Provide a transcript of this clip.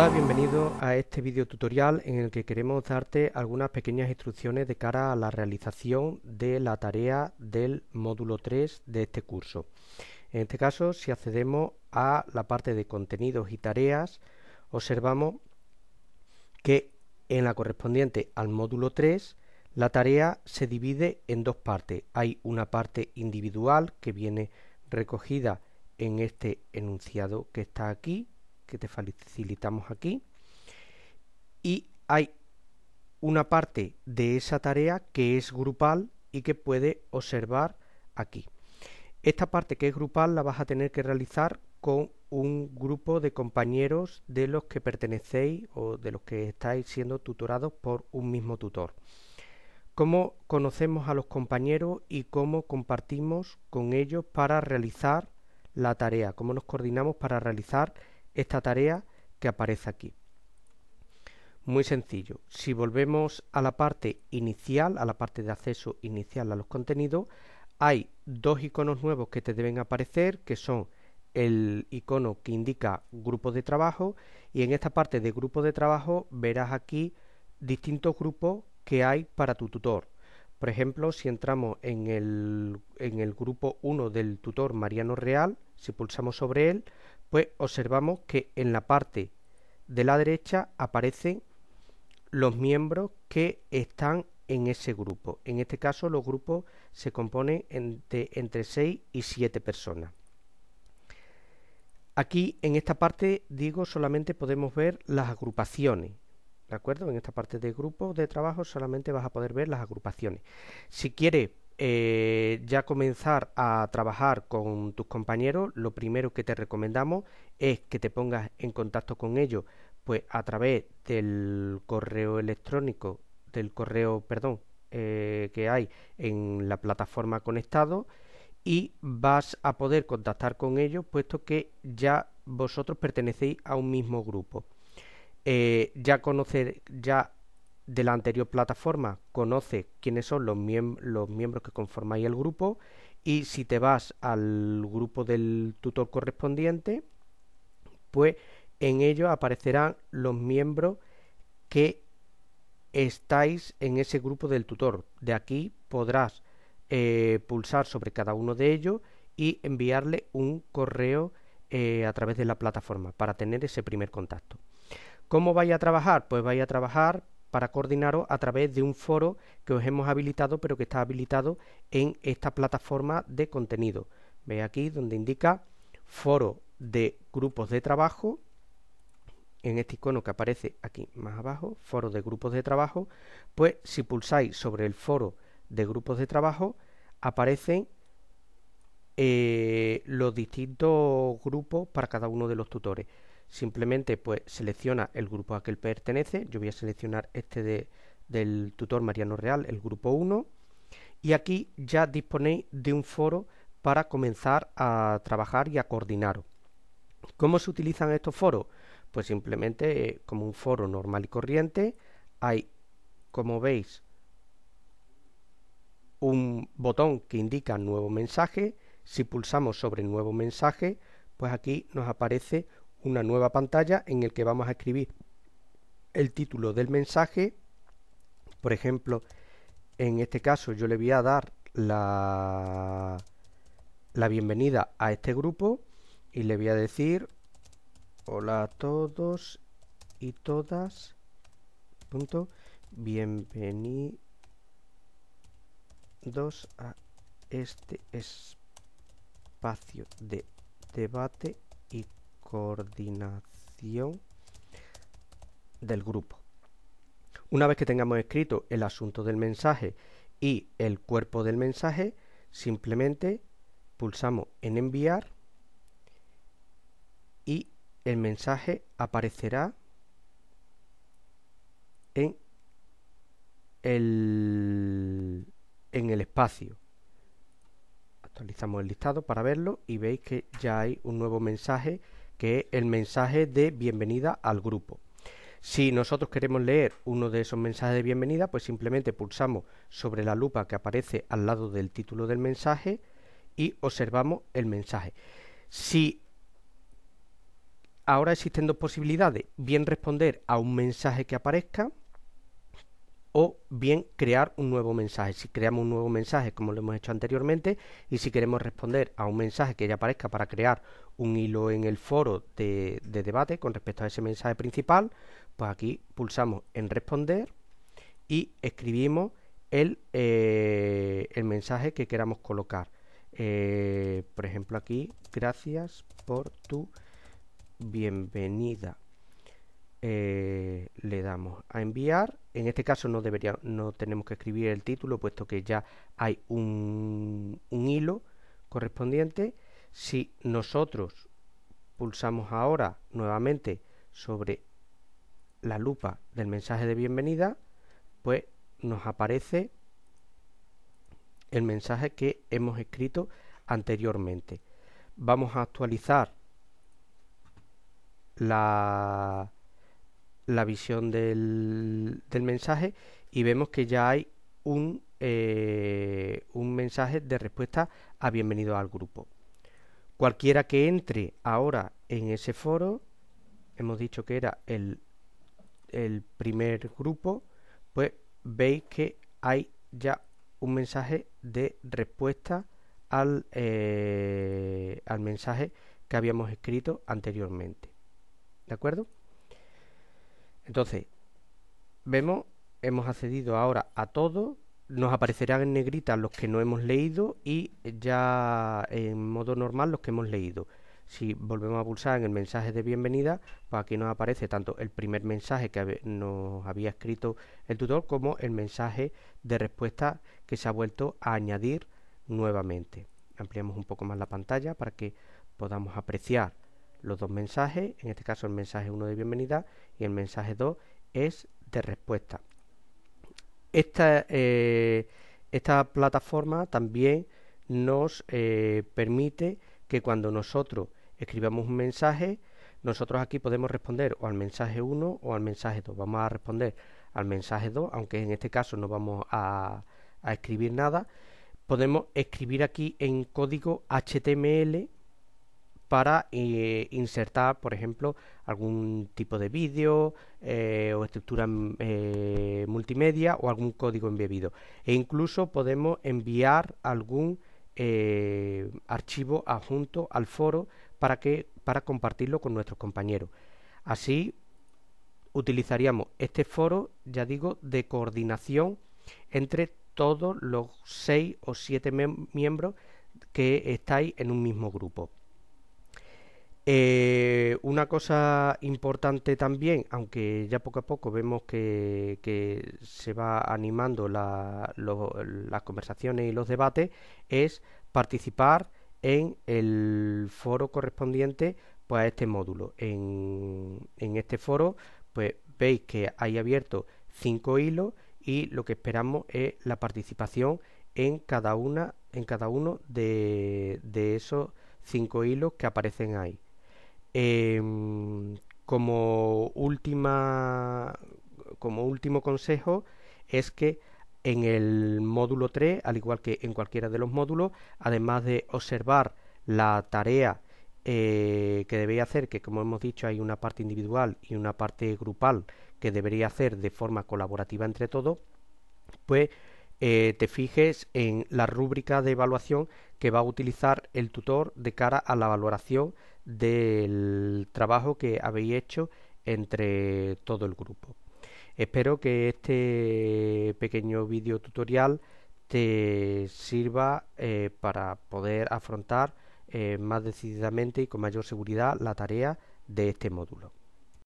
Hola, bienvenido a este video tutorial en el que queremos darte algunas pequeñas instrucciones de cara a la realización de la tarea del módulo 3 de este curso. En este caso, si accedemos a la parte de contenidos y tareas, observamos que en la correspondiente al módulo 3 la tarea se divide en dos partes. Hay una parte individual que viene recogida en este enunciado que está aquí, que te facilitamos aquí. Y hay una parte de esa tarea que es grupal y que puede observar aquí. Esta parte que es grupal la vas a tener que realizar con un grupo de compañeros de los que pertenecéis o de los que estáis siendo tutorados por un mismo tutor. Cómo conocemos a los compañeros y cómo compartimos con ellos para realizar la tarea, cómo nos coordinamos para realizar esta tarea que aparece aquí. Muy sencillo, si volvemos a la parte inicial, a la parte de acceso inicial a los contenidos, hay dos iconos nuevos que te deben aparecer, que son el icono que indica grupo de trabajo y en esta parte de grupo de trabajo verás aquí distintos grupos que hay para tu tutor. Por ejemplo, si entramos en el, en el grupo 1 del tutor Mariano Real, si pulsamos sobre él, pues observamos que en la parte de la derecha aparecen los miembros que están en ese grupo. En este caso los grupos se componen de entre 6 y 7 personas. Aquí en esta parte, digo, solamente podemos ver las agrupaciones. ¿De acuerdo? En esta parte de grupos de trabajo solamente vas a poder ver las agrupaciones. Si quieres eh, ya comenzar a trabajar con tus compañeros, lo primero que te recomendamos es que te pongas en contacto con ellos, pues a través del correo electrónico, del correo, perdón, eh, que hay en la plataforma conectado y vas a poder contactar con ellos puesto que ya vosotros pertenecéis a un mismo grupo. Eh, ya conocer, ya de la anterior plataforma conoce quiénes son los, los miembros que conformáis el grupo y si te vas al grupo del tutor correspondiente, pues en ello aparecerán los miembros que estáis en ese grupo del tutor. De aquí podrás eh, pulsar sobre cada uno de ellos y enviarle un correo eh, a través de la plataforma para tener ese primer contacto. ¿Cómo vais a trabajar? Pues vais a trabajar para coordinaros a través de un foro que os hemos habilitado, pero que está habilitado en esta plataforma de contenido. Veis aquí donde indica foro de grupos de trabajo, en este icono que aparece aquí más abajo, foro de grupos de trabajo, pues si pulsáis sobre el foro de grupos de trabajo, aparecen eh, los distintos grupos para cada uno de los tutores simplemente pues selecciona el grupo a que él pertenece. Yo voy a seleccionar este de, del tutor Mariano Real, el grupo 1. Y aquí ya disponéis de un foro para comenzar a trabajar y a coordinaros. ¿Cómo se utilizan estos foros? Pues simplemente eh, como un foro normal y corriente. Hay, como veis, un botón que indica nuevo mensaje. Si pulsamos sobre nuevo mensaje, pues aquí nos aparece una nueva pantalla en el que vamos a escribir el título del mensaje. Por ejemplo, en este caso yo le voy a dar la, la bienvenida a este grupo y le voy a decir hola a todos y todas. Punto. Bienvenidos a este espacio de debate coordinación del grupo. Una vez que tengamos escrito el asunto del mensaje y el cuerpo del mensaje, simplemente pulsamos en enviar y el mensaje aparecerá en el, espacio. Actualizamos el listado para verlo y veis que ya hay un nuevo mensaje que es el mensaje de bienvenida al grupo. Si nosotros queremos leer uno de esos mensajes de bienvenida, pues simplemente pulsamos sobre la lupa que aparece al lado del título del mensaje y observamos el mensaje. Si ahora existen dos posibilidades, bien responder a un mensaje que aparezca o bien crear un nuevo mensaje. Si creamos un nuevo mensaje como lo hemos hecho anteriormente y si queremos responder a un mensaje que ya aparezca para crear un hilo en el foro de, debate con respecto a ese mensaje principal, pues aquí pulsamos en responder y escribimos el, eh, el mensaje que queramos colocar. Eh, por ejemplo aquí, gracias por tu bienvenida. Eh, le damos a enviar en este caso no, debería, no tenemos que escribir el título, puesto que ya hay un hilo correspondiente. Si nosotros pulsamos ahora nuevamente sobre la lupa del mensaje de bienvenida, pues nos aparece el mensaje que hemos escrito anteriormente. Vamos a actualizar la, la visión del, mensaje y vemos que ya hay un, eh, un mensaje de respuesta a bienvenido al grupo. Cualquiera que entre ahora en ese foro, hemos dicho que era el, primer grupo, pues veis que hay ya un mensaje de respuesta al, eh, al mensaje que habíamos escrito anteriormente. ¿De acuerdo? Entonces, vemos, hemos accedido ahora a todo. Nos aparecerán en negrita los que no hemos leído y ya en modo normal los que hemos leído. Si volvemos a pulsar en el mensaje de bienvenida, pues aquí nos aparece tanto el primer mensaje que nos había escrito el tutor como el mensaje de respuesta que se ha vuelto a añadir nuevamente. Ampliamos un poco más la pantalla para que podamos apreciar los dos mensajes, en este caso el mensaje 1 de bienvenida y el mensaje 2 es de respuesta. Esta, eh, esta plataforma también nos eh, permite que cuando nosotros escribamos un mensaje, nosotros aquí podemos responder o al mensaje 1 o al mensaje 2. Vamos a responder al mensaje 2, aunque en este caso no vamos a escribir nada. Podemos escribir aquí en código HTML para eh, insertar, por ejemplo, algún tipo de vídeo eh, o estructura mm, eh, multimedia o algún código embebido. E incluso podemos enviar algún archivo adjunto al foro para, que, para compartirlo con nuestros compañeros. Así utilizaríamos este foro, ya digo, de coordinación entre todos los seis o siete miembros que estáis en un mismo grupo. Eh, una cosa importante también, aunque ya poco a poco vemos que, se va animando las conversaciones y los debates, es participar en el foro correspondiente pues, a este módulo. En, este foro, pues veis que hay abierto cinco hilos y lo que esperamos es la participación en cada una, en cada uno de esos cinco hilos que aparecen ahí. Em, como última como último consejo es que en el módulo 3, al igual que en cualquiera de los módulos, además de observar la tarea eh, que debéis hacer, que como hemos dicho hay una parte individual y una parte grupal que debería hacer de forma colaborativa entre todos, pues eh, te fijes en la rúbrica de evaluación que va a utilizar el tutor de cara a la valoración del trabajo que habéis hecho entre todo el grupo. Espero que este pequeño vídeo tutorial te sirva eh, para poder afrontar eh, más decididamente y con mayor seguridad la tarea de este módulo.